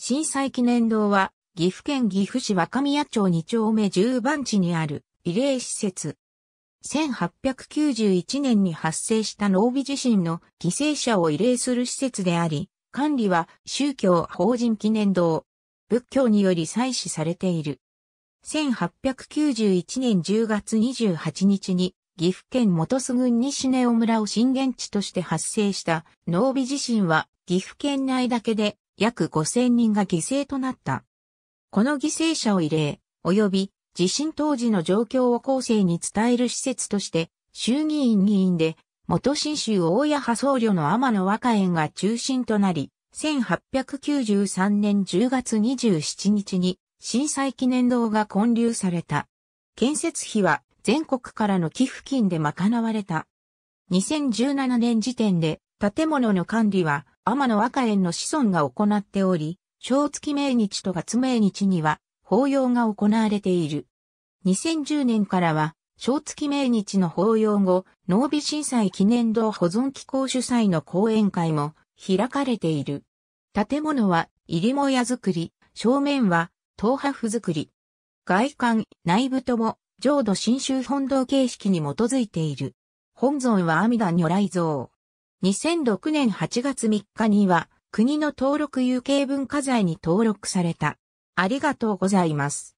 震災記念堂は、岐阜県岐阜市若宮町2丁目10番地にある慰霊施設。1891年に発生した濃尾地震の犠牲者を慰霊する施設であり、管理は宗教法人記念堂、仏教により採取されている。1891年10月28日に岐阜県本須郡西根尾村を震源地として発生した濃尾地震は岐阜県内だけで約5000人が犠牲となった。この犠牲者を慰霊、及び地震当時の状況を後世に伝える施設として、衆議院議員で、元新州大谷派僧侶の天野若園が中心となり、1893年10月27日に震災記念堂が建立された。建設費は全国からの寄付金で賄われた。2017年時点で建物の管理は天の赤園の子孫が行っており、正月命日と月命日には、法要が行われている。2010年からは、正月命日の法要後、農美震災記念堂保存機構主催の講演会も開かれている。建物は入りもや作り、正面は東波府作り。外観、内部とも、浄土真宗本堂形式に基づいている。本尊は阿弥陀如来像。2006年8月3日には国の登録有形文化財に登録された。ありがとうございます。